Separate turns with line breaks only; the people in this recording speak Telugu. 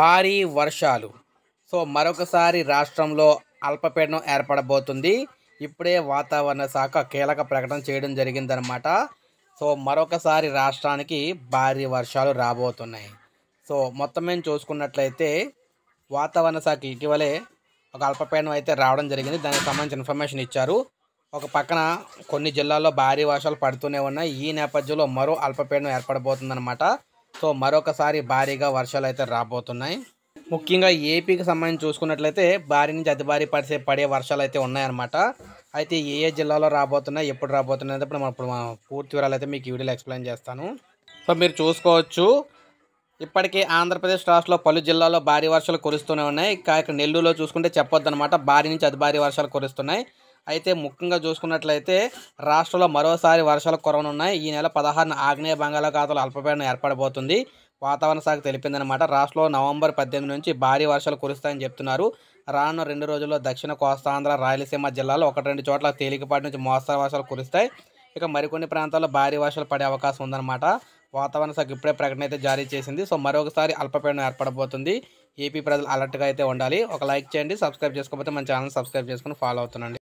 భారీ వర్షాలు సో మరొకసారి రాష్ట్రంలో అల్పపీడనం ఏర్పడబోతుంది ఇప్పుడే వాతావరణ శాఖ కీలక ప్రకటన చేయడం జరిగిందనమాట సో మరొకసారి రాష్ట్రానికి భారీ వర్షాలు రాబోతున్నాయి సో మొత్తం మేము చూసుకున్నట్లయితే వాతావరణ శాఖ ఇటీవలే ఒక అల్పపీడనం అయితే రావడం జరిగింది దానికి సంబంధించిన ఇన్ఫర్మేషన్ ఇచ్చారు ఒక పక్కన కొన్ని జిల్లాల్లో భారీ వర్షాలు పడుతూనే ఉన్నాయి ఈ నేపథ్యంలో మరో అల్పపీడనం ఏర్పడబోతుందన్నమాట సో మరొకసారి భారీగా వర్షాలు అయితే రాబోతున్నాయి ముఖ్యంగా ఏపీకి సంబంధించి చూసుకున్నట్లయితే భారీ నుంచి అతి భారీ పడిసే పడే వర్షాలు అయితే ఉన్నాయన్నమాట అయితే ఏ ఏ జిల్లాలో రాబోతున్నాయి ఎప్పుడు రాబోతున్నాయి ఇప్పుడు మనం ఇప్పుడు పూర్తి వివరాలు అయితే మీకు ఈ వీడియోలో ఎక్స్ప్లెయిన్ చేస్తాను సో మీరు చూసుకోవచ్చు ఇప్పటికే ఆంధ్రప్రదేశ్ రాష్ట్రంలో పలు జిల్లాల్లో భారీ వర్షాలు కురుస్తూనే ఉన్నాయి కాక నెల్లూరులో చూసుకుంటే చెప్పొద్దనమాట భారీ నుంచి అతి భారీ వర్షాలు కురుస్తున్నాయి అయితే ముఖ్యంగా చూసుకున్నట్లయితే రాష్ట్రంలో మరోసారి వర్షాలు కురవనున్నాయి ఈ నెల పదహారున ఆగ్నేయ బంగాళాఖాతంలో అల్పపీడనం ఏర్పడబోతుంది వాతావరణ శాఖ తెలిపిందనమాట రాష్ట్రంలో నవంబర్ పద్దెనిమిది నుంచి భారీ వర్షాలు కురుస్తాయని చెప్తున్నారు రానున్న రెండు రోజుల్లో దక్షిణ కోస్తాంధ్ర రాయలసీమ జిల్లాలో ఒకటి రెండు చోట్ల తేలికపాటి నుంచి మోస్తరు వర్షాలు కురుస్తాయి ఇక మరికొన్ని ప్రాంతాల్లో భారీ వర్షాలు పడే అవకాశం ఉందన్నమాట వాతావరణ శాఖ ఇప్పుడే ప్రకటన అయితే జారీ చేసింది సో మరొకసారి అల్పపీడనం ఏర్పడబోతుంది ఏపీ ప్రజలు అలర్ట్గా అయితే ఉండాలి ఒక లైక్ చేయండి సబ్స్క్రైబ్ చేసుకోకపోతే మన ఛానల్ సబ్స్క్రైబ్ చేసుకుని ఫాలో అవుతుండండి